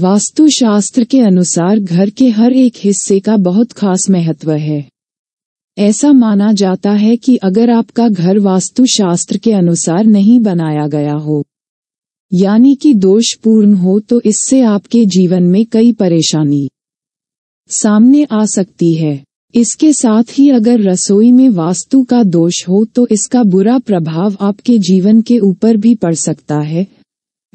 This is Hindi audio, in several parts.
वास्तुशास्त्र के अनुसार घर के हर एक हिस्से का बहुत खास महत्व है ऐसा माना जाता है कि अगर आपका घर वास्तुशास्त्र के अनुसार नहीं बनाया गया हो यानी कि दोषपूर्ण हो तो इससे आपके जीवन में कई परेशानी सामने आ सकती है इसके साथ ही अगर रसोई में वास्तु का दोष हो तो इसका बुरा प्रभाव आपके जीवन के ऊपर भी पड़ सकता है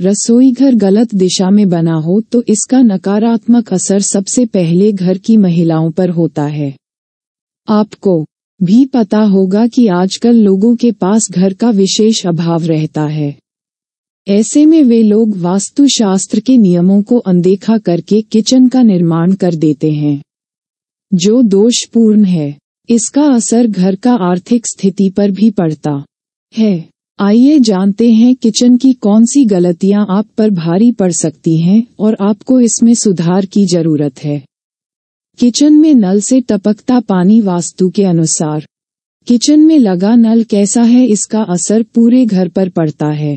रसोई घर गलत दिशा में बना हो तो इसका नकारात्मक असर सबसे पहले घर की महिलाओं पर होता है आपको भी पता होगा कि आजकल लोगों के पास घर का विशेष अभाव रहता है ऐसे में वे लोग वास्तुशास्त्र के नियमों को अनदेखा करके किचन का निर्माण कर देते हैं जो दोषपूर्ण है इसका असर घर का आर्थिक स्थिति पर भी पड़ता है आइए जानते हैं किचन की कौन सी गलतियां आप पर भारी पड़ सकती हैं और आपको इसमें सुधार की जरूरत है किचन में नल से टपकता पानी वास्तु के अनुसार किचन में लगा नल कैसा है इसका असर पूरे घर पर पड़ता है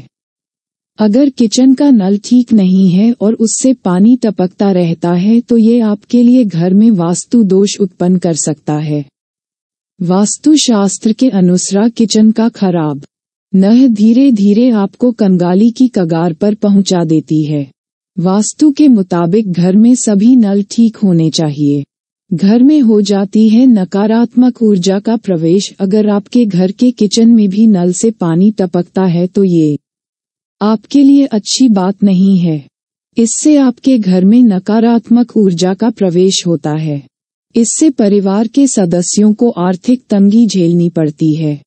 अगर किचन का नल ठीक नहीं है और उससे पानी टपकता रहता है तो ये आपके लिए घर में वास्तु दोष उत्पन्न कर सकता है वास्तुशास्त्र के अनुसार किचन का खराब नह धीरे धीरे आपको कंगाली की कगार पर पहुंचा देती है वास्तु के मुताबिक घर में सभी नल ठीक होने चाहिए घर में हो जाती है नकारात्मक ऊर्जा का प्रवेश अगर आपके घर के किचन में भी नल से पानी टपकता है तो ये आपके लिए अच्छी बात नहीं है इससे आपके घर में नकारात्मक ऊर्जा का प्रवेश होता है इससे परिवार के सदस्यों को आर्थिक तंगी झेलनी पड़ती है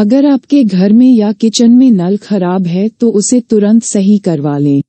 अगर आपके घर में या किचन में नल खराब है तो उसे तुरंत सही करवा लें